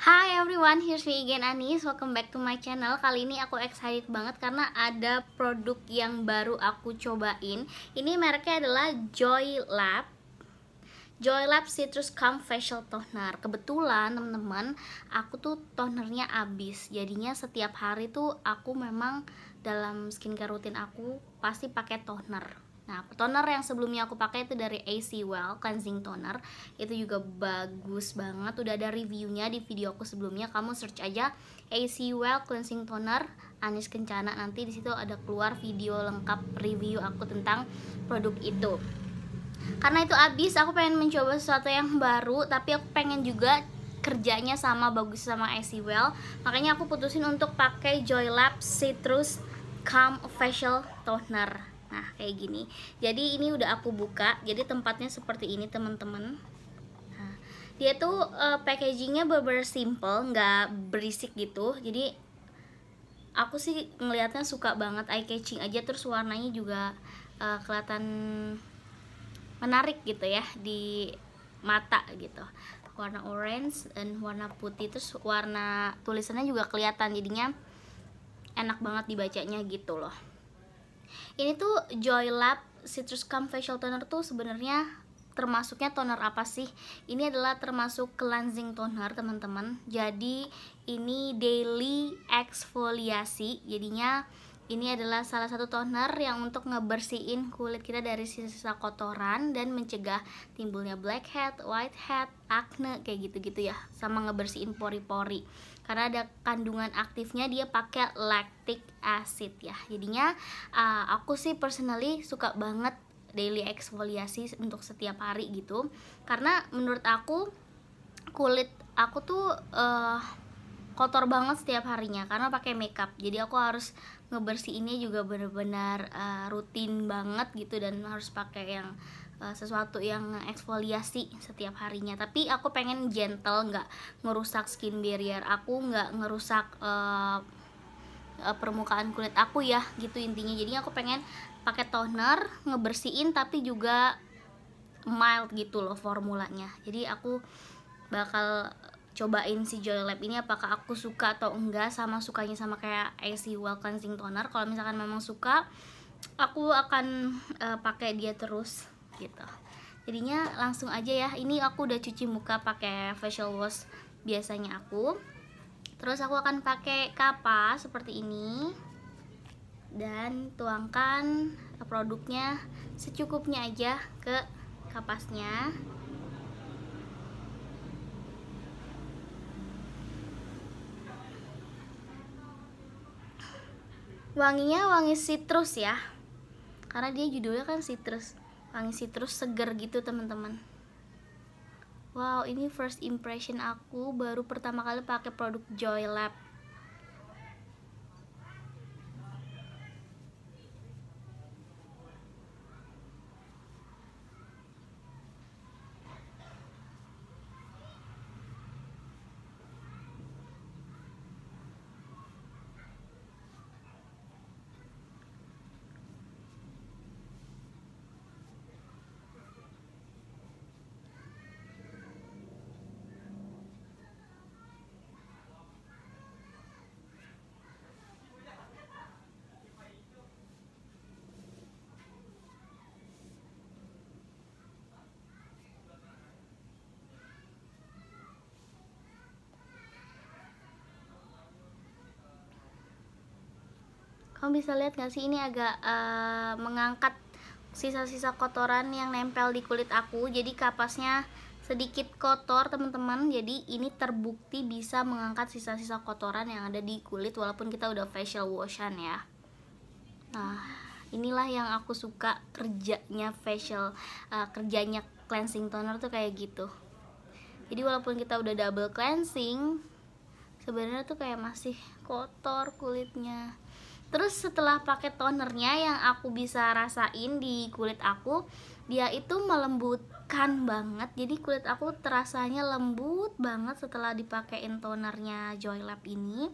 Hi everyone, here's me again Anis. Welcome back to my channel. Kali ini aku excited banget karena ada produk yang baru aku cobain. Ini mereknya adalah Joy Lab. Joy Lab Citrus Calm Facial Toner. Kebetulan teman-teman, aku tuh tonernya habis. Jadinya setiap hari tuh aku memang dalam skincare rutin aku pasti pakai toner Nah, toner yang sebelumnya aku pakai itu dari AC Well Cleansing Toner. Itu juga bagus banget. Udah ada reviewnya di video aku sebelumnya. Kamu search aja AC Well Cleansing Toner Anis Kencana. Nanti disitu ada keluar video lengkap review aku tentang produk itu. Karena itu habis, aku pengen mencoba sesuatu yang baru, tapi aku pengen juga kerjanya sama bagus sama AC Well. Makanya aku putusin untuk pakai Joy Lab Citrus Calm Facial Toner nah kayak gini jadi ini udah aku buka jadi tempatnya seperti ini teman-teman nah, dia tuh uh, packagingnya beber simple nggak berisik gitu jadi aku sih ngelihatnya suka banget eye catching aja terus warnanya juga uh, kelihatan menarik gitu ya di mata gitu warna orange dan warna putih terus warna tulisannya juga kelihatan jadinya enak banget dibacanya gitu loh ini tuh Joy Lab Citrus Cam Facial Toner tuh sebenarnya termasuknya toner apa sih? Ini adalah termasuk cleansing toner, teman-teman. Jadi, ini daily exfoliasi. Jadinya ini adalah salah satu toner yang untuk ngebersihin kulit kita dari sisa kotoran dan mencegah timbulnya blackhead, whitehead, acne kayak gitu-gitu ya, sama ngebersihin pori-pori karena ada kandungan aktifnya dia pakai lactic acid ya jadinya uh, aku sih personally suka banget daily eksfoliasi untuk setiap hari gitu karena menurut aku kulit aku tuh uh, kotor banget setiap harinya karena pakai makeup jadi aku harus ngebersihinnya juga benar-benar uh, rutin banget gitu dan harus pakai yang Eh, sesuatu yang eksfoliasi setiap harinya tapi aku pengen gentle nggak ngerusak skin barrier aku nggak ngerusak uh, permukaan kulit aku ya gitu intinya jadi aku pengen pakai toner ngebersihin tapi juga mild gitu loh formulanya jadi aku bakal cobain si Joy Lab ini apakah aku suka atau enggak sama sukanya sama kayak AC Well Cleansing Toner kalau misalkan memang suka aku akan uh, pakai dia terus gitu jadinya langsung aja ya ini aku udah cuci muka pakai facial wash biasanya aku terus aku akan pakai kapas seperti ini dan tuangkan produknya secukupnya aja ke kapasnya wanginya wangi citrus ya karena dia judulnya kan citrus Wangi terus seger gitu teman-teman Wow ini first impression aku baru pertama kali pakai produk Joy Lab kamu bisa lihat gak sih ini agak uh, mengangkat sisa-sisa kotoran yang nempel di kulit aku jadi kapasnya sedikit kotor teman-teman jadi ini terbukti bisa mengangkat sisa-sisa kotoran yang ada di kulit walaupun kita udah facial washan ya nah inilah yang aku suka kerjanya facial uh, kerjanya cleansing toner tuh kayak gitu jadi walaupun kita udah double cleansing sebenarnya tuh kayak masih kotor kulitnya terus setelah pakai tonernya yang aku bisa rasain di kulit aku dia itu melembutkan banget jadi kulit aku terasanya lembut banget setelah dipakein tonernya Joy Lab ini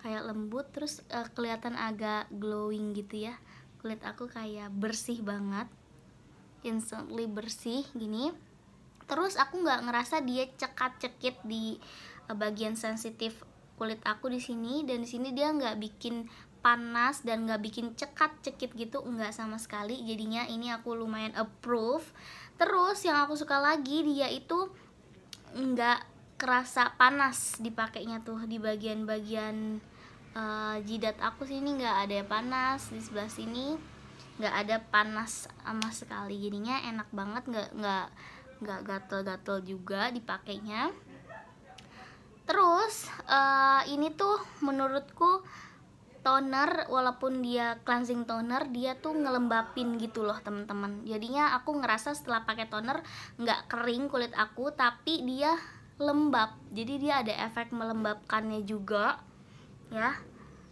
kayak lembut terus uh, kelihatan agak glowing gitu ya kulit aku kayak bersih banget instantly bersih gini terus aku nggak ngerasa dia cekat-cekit di eh, bagian sensitif kulit aku di sini dan di sini dia nggak bikin panas dan nggak bikin cekat-cekit gitu nggak sama sekali jadinya ini aku lumayan approve terus yang aku suka lagi dia itu nggak kerasa panas dipakainya tuh di bagian-bagian uh, jidat aku sini nggak ada panas di sebelah sini nggak ada panas sama sekali jadinya enak banget nggak nggak nggak gatel-gatel juga dipakainya terus uh, ini tuh menurutku toner walaupun dia cleansing toner dia tuh ngelembapin gitu loh teman-teman jadinya aku ngerasa setelah pakai toner nggak kering kulit aku tapi dia lembab jadi dia ada efek melembabkannya juga ya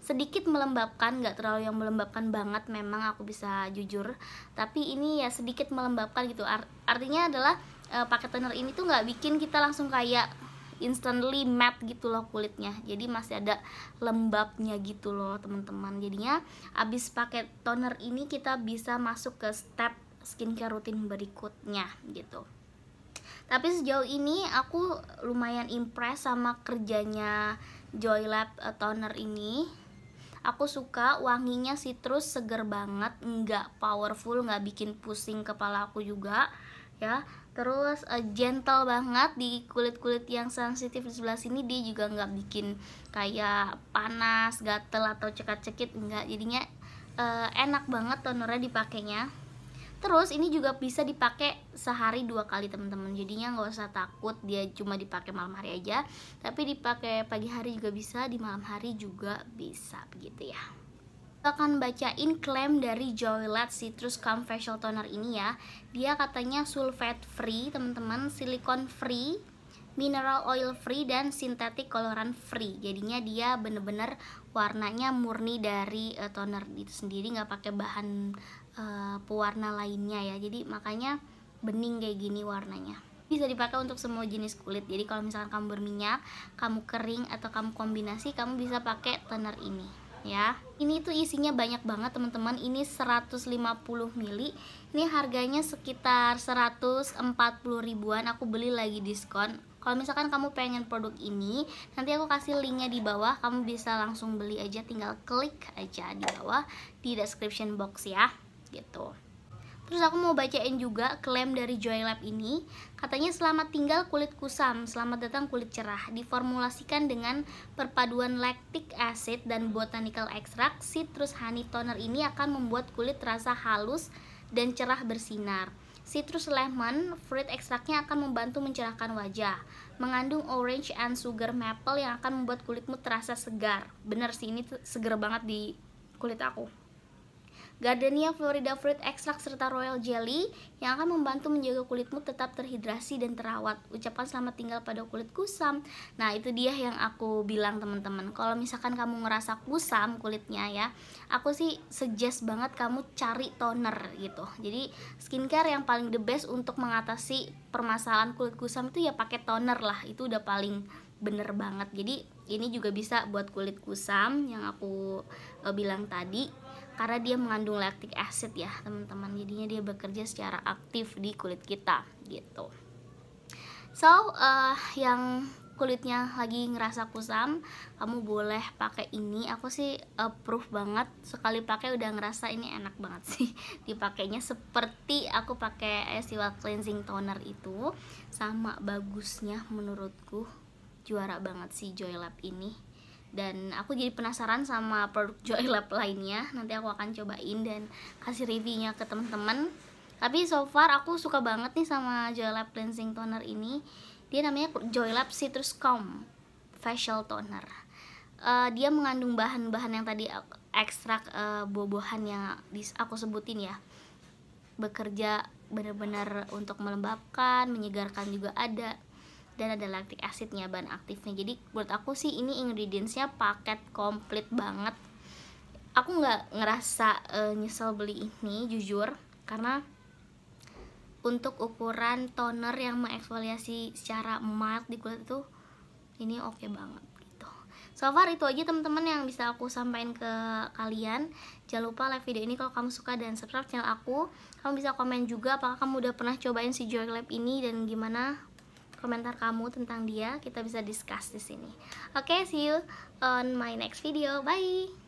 sedikit melembabkan nggak terlalu yang melembabkan banget memang aku bisa jujur tapi ini ya sedikit melembabkan gitu Art artinya adalah e, pakai toner ini tuh nggak bikin kita langsung kayak instantly matte gitu loh kulitnya jadi masih ada lembabnya gitu loh teman-teman jadinya abis pakai toner ini kita bisa masuk ke step skincare rutin berikutnya gitu tapi sejauh ini aku lumayan impress sama kerjanya Joy Lab eh, toner ini aku suka wanginya citrus seger banget nggak powerful nggak bikin pusing kepala aku juga ya terus uh, gentle banget di kulit-kulit yang sensitif di sebelah sini dia juga nggak bikin kayak panas, gatel atau cekat-cekit enggak jadinya uh, enak banget tonernya dipakainya terus ini juga bisa dipakai sehari dua kali teman-teman jadinya nggak usah takut dia cuma dipakai malam hari aja tapi dipakai pagi hari juga bisa di malam hari juga bisa begitu ya akan bacain klaim dari Joylet Citrus Calm Facial Toner ini ya. Dia katanya sulfate free, teman-teman, silikon free, mineral oil free dan sintetik koloran free. Jadinya dia bener-bener warnanya murni dari uh, toner itu sendiri, nggak pakai bahan uh, pewarna lainnya ya. Jadi makanya bening kayak gini warnanya bisa dipakai untuk semua jenis kulit jadi kalau misalkan kamu berminyak kamu kering atau kamu kombinasi kamu bisa pakai toner ini ya. Ini tuh isinya banyak banget teman-teman. Ini 150 ml. Ini harganya sekitar 140 ribuan. Aku beli lagi diskon. Kalau misalkan kamu pengen produk ini, nanti aku kasih linknya di bawah. Kamu bisa langsung beli aja, tinggal klik aja di bawah di description box ya, gitu. Terus aku mau bacain juga klaim dari Joylab ini. Katanya selamat tinggal kulit kusam, selamat datang kulit cerah. Diformulasikan dengan perpaduan lactic acid dan botanical extract, citrus honey toner ini akan membuat kulit terasa halus dan cerah bersinar. Citrus lemon fruit ekstraknya akan membantu mencerahkan wajah. Mengandung orange and sugar maple yang akan membuat kulitmu terasa segar. Bener sih ini seger banget di kulit aku. Gardenia Florida Fruit Extract serta Royal Jelly yang akan membantu menjaga kulitmu tetap terhidrasi dan terawat. Ucapan selamat tinggal pada kulit kusam. Nah, itu dia yang aku bilang teman-teman. Kalau misalkan kamu ngerasa kusam kulitnya ya, aku sih suggest banget kamu cari toner gitu. Jadi, skincare yang paling the best untuk mengatasi permasalahan kulit kusam itu ya pakai toner lah. Itu udah paling bener banget. Jadi, ini juga bisa buat kulit kusam yang aku eh, bilang tadi karena dia mengandung lactic acid ya teman-teman jadinya dia bekerja secara aktif di kulit kita gitu so uh, yang kulitnya lagi ngerasa kusam kamu boleh pakai ini aku sih approve banget sekali pakai udah ngerasa ini enak banget sih dipakainya seperti aku pakai Siwa cleansing toner itu sama bagusnya menurutku juara banget sih Joy Lab ini dan aku jadi penasaran sama produk Joy Lab lainnya nanti aku akan cobain dan kasih reviewnya ke teman-teman tapi so far aku suka banget nih sama Joy Lab cleansing toner ini dia namanya Joy Lab Citrus Calm facial toner uh, dia mengandung bahan-bahan yang tadi ekstrak uh, buah-buahan yang aku sebutin ya bekerja benar-benar untuk melembabkan menyegarkan juga ada dan ada lactic acidnya bahan aktifnya jadi buat aku sih ini ingredientsnya paket komplit banget aku nggak ngerasa uh, nyesel beli ini jujur karena untuk ukuran toner yang mengeksfoliasi secara mild di kulit itu ini oke okay banget gitu so far itu aja teman-teman yang bisa aku sampaikan ke kalian jangan lupa like video ini kalau kamu suka dan subscribe channel aku kamu bisa komen juga apakah kamu udah pernah cobain si Joy Lab ini dan gimana komentar kamu tentang dia kita bisa discuss di sini oke okay, see you on my next video bye